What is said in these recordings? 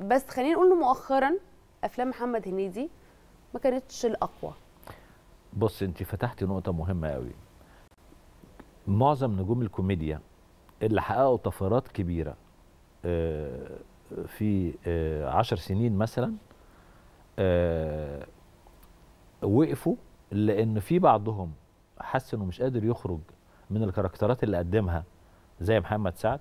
بس خلينا نقول مؤخرا افلام محمد هنيدي ما كانتش الاقوى بص انت فتحتي نقطه مهمه قوي معظم نجوم الكوميديا اللي حققوا طفرات كبيره آه، في آه، عشر سنين مثلا آه، وقفوا لان في بعضهم حس انه مش قادر يخرج من الكاركترات اللي قدمها زي محمد سعد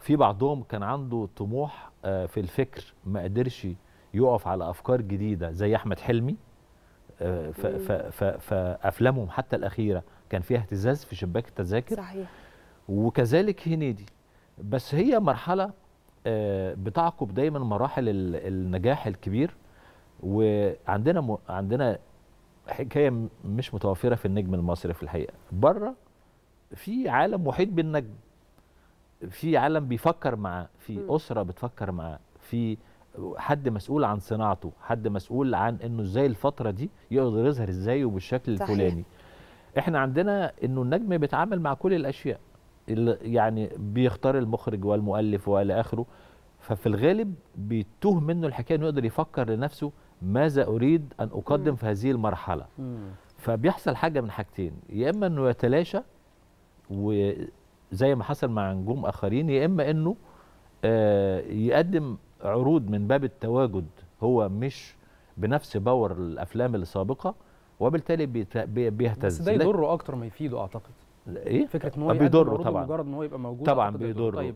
في بعضهم كان عنده طموح آه، في الفكر ما قدرش يقف على افكار جديده زي احمد حلمي آه، فافلامهم حتى الاخيره كان فيها اهتزاز في شباك التذاكر صحيح وكذلك هنيدي بس هي مرحله آه، بتعقب دايما مراحل النجاح الكبير وعندنا عندنا حكايه مش متوفره في النجم المصري في الحقيقه بره في عالم محيط بالنجم في عالم بيفكر معاه في اسره بتفكر معاه في حد مسؤول عن صناعته حد مسؤول عن انه ازاي الفتره دي يقدر يظهر ازاي وبالشكل صحيح. الفلاني احنا عندنا انه النجم بيتعامل مع كل الاشياء يعني بيختار المخرج والمؤلف والى اخره ففي الغالب بيتوه منه الحكايه انه يقدر يفكر لنفسه ماذا اريد ان اقدم م. في هذه المرحله م. فبيحصل حاجه من حاجتين يا اما انه يتلاشى زي ما حصل مع نجوم اخرين يا اما انه آه، يقدم عروض من باب التواجد هو مش بنفس باور الافلام السابقه وبالتالي بيهتز بس ده يضره اكتر ما يفيده اعتقد ايه فكره ان هو آه، بيضره طبعا مجرد ان هو يبقى موجود طبعا بيضره طيب